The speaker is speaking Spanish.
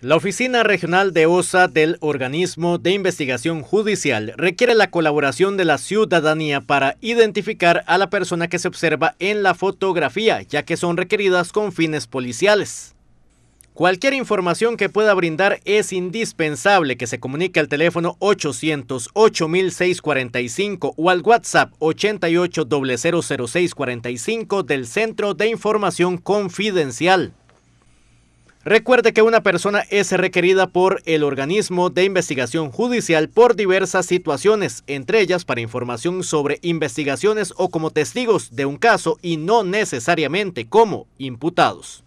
La Oficina Regional de OSA del Organismo de Investigación Judicial requiere la colaboración de la ciudadanía para identificar a la persona que se observa en la fotografía, ya que son requeridas con fines policiales. Cualquier información que pueda brindar es indispensable que se comunique al teléfono 800 645 o al WhatsApp 8800645 del Centro de Información Confidencial. Recuerde que una persona es requerida por el organismo de investigación judicial por diversas situaciones, entre ellas para información sobre investigaciones o como testigos de un caso y no necesariamente como imputados.